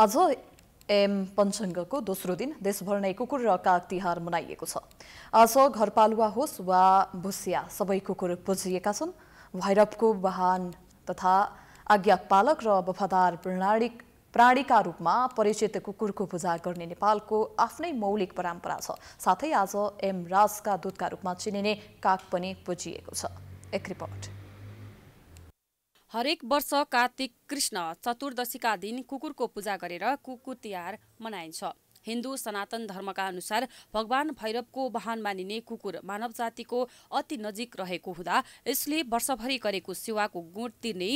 आज एम पञ्चङ्गको दोस्रो दिन देशभर नै कुकुर र काग तिहार मनाइएको छ आज घरपालुवा होस् वा भुसिया सबै कुकुर पुजिएका छन् भैरवको वाहन तथा आज्ञापालक र वफादार प्रणाली प्राणीका रूपमा परिचित कुकुरको पूजा गर्ने नेपालको आफ्नै मौलिक परम्परा छ साथै आज एम राजका दूतका रूपमा चिनिने काग पनि पुजिएको छ एक रिपोर्ट हरेक वर्ष कार्तिक कृष्ण चतुर्दशीका दिन कुकुरको पूजा गरेर कुकुर तिहार मनाइन्छ हिन्दू सनातन धर्मका अनुसार भगवान भैरवको वाहन मानिने कुकुर मानव जातिको अति नजिक रहेको हुँदा यसले वर्षभरि गरेको सेवाको गुण तिर्ने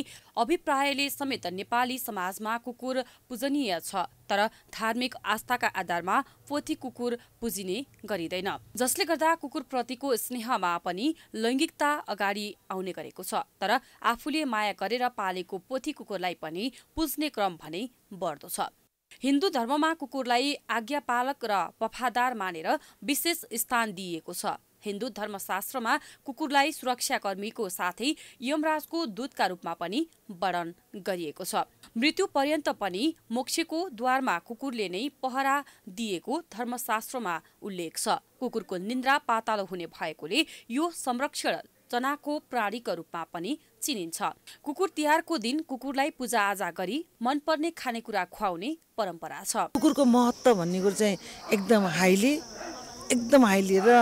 अभिप्रायले समेत नेपाली समाजमा कुकुर पूजनीय छ तर धार्मिक आस्थाका आधारमा पोथी कुकुर पुजिने गरिँदैन जसले गर्दा कुकुरप्रतिको स्नेहमा पनि लैङ्गिकता अगाडि आउने गरेको छ तर आफूले माया गरेर पालेको पोथी कुकुरलाई पनि पुज्ने क्रम भने बढ्दो छ हिन्दू धर्ममा कुकुरलाई आज्ञापालक र वफादार मानेर विशेष स्थान दिइएको छ हिन्दू धर्मशास्त्रमा कुकुरलाई सुरक्षाकर्मीको साथै यमराजको दूतका रूपमा पनि वर्णन गरिएको छ मृत्यु पर्यन्त पनि मोक्षको द्वारमा कुकुरले नै पहरा दिएको धर्मशास्त्रमा उल्लेख छ कुकुरको निन्द्रा पातालो हुने भएकोले यो संरक्षण चनाको प्राणीको रूपमा पनि चिनिन्छ कुकुर तिहारको दिन कुकुरलाई पूजा आजा गरी मनपर्ने खानेकुरा खुवाउने परम्परा छ कुकुरको महत्त्व भन्ने कुरो चाहिँ एकदम हाइली एकदम हाइली र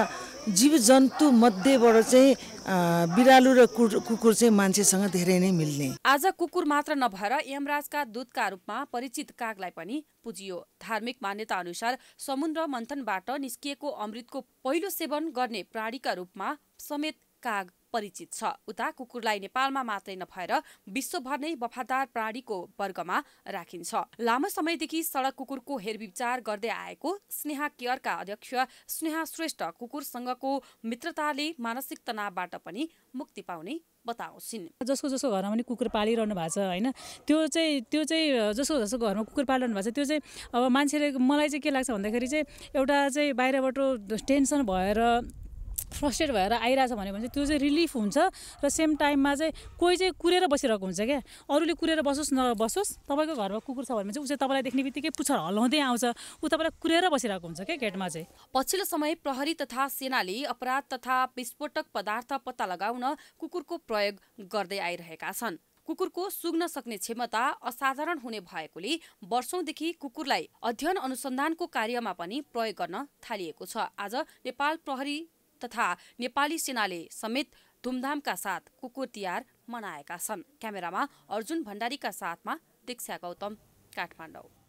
जीव जन्तु मध्येबाट चाहिँ बिरालु र कुकुर चाहिँ मान्छेसँग धेरै नै मिल्ने आज कुकुर मात्र नभएर यमराजका दूतका रूपमा परिचित कागलाई पनि पुजियो धार्मिक मान्यता अनुसार समुद्र मन्थनबाट निस्किएको अमृतको पहिलो सेवन गर्ने प्राणीका रूपमा समेत काग परिचित छ उता कुकुरलाई नेपालमा मात्रै नभएर विश्वभर नै वफादार प्राणीको वर्गमा राखिन्छ लामो समयदेखि सडक कुकुरको हेरविचार गर्दै आएको स्नेहा केयरका अध्यक्ष स्नेहा श्रेष्ठ कुकुरसँगको मित्रताले मानसिक तनावबाट पनि मुक्ति पाउने बताउँछिन् जसको जसको घरमा पनि कुकुर पालिरहनु भएको छ होइन त्यो चाहिँ त्यो चाहिँ जसको जसको घरमा कुकुर पालिरहनु भएको छ त्यो चाहिँ अब मान्छेले मलाई चाहिँ के लाग्छ भन्दाखेरि चाहिँ एउटा चाहिँ बाहिरबाट टेन्सन भएर फ्रस्ट्रेट भएर आइरहेछ भन्यो भने चाहिँ त्यो चाहिँ रिलिफ हुन्छ र सेम टाइममा चाहिँ कोही चाहिँ कुरेर बसिरहेको हुन्छ क्या अरूले कुरेर बसोस् नबसोस् तपाईँको घरमा कुकुर छ भने चाहिँ उसले तपाईँलाई देख्ने बित्तिकै पुच्छर हल्लाउँदै आउँछ ऊ तपाईँलाई कुरेर बसिरहेको हुन्छ क्या गेटमा चाहिँ पछिल्लो समय प्रहरी तथा सेनाले अपराध तथा विस्फोटक पदार्थ पत्ता लगाउन कुकुरको प्रयोग गर्दै आइरहेका छन् कुकुरको सुग्न सक्ने क्षमता असाधारण हुने भएकोले वर्षौंदेखि कुकुरलाई अध्ययन अनुसन्धानको कार्यमा पनि प्रयोग गर्न थालिएको छ आज नेपाल प्रहरी तथा नेपाली सेनाले समेत धुमधामका साथ कुकुर तिहार मनाएका छन् क्यामेरामा अर्जुन भण्डारीका साथमा दीक्षा गौतम काठमाडौँ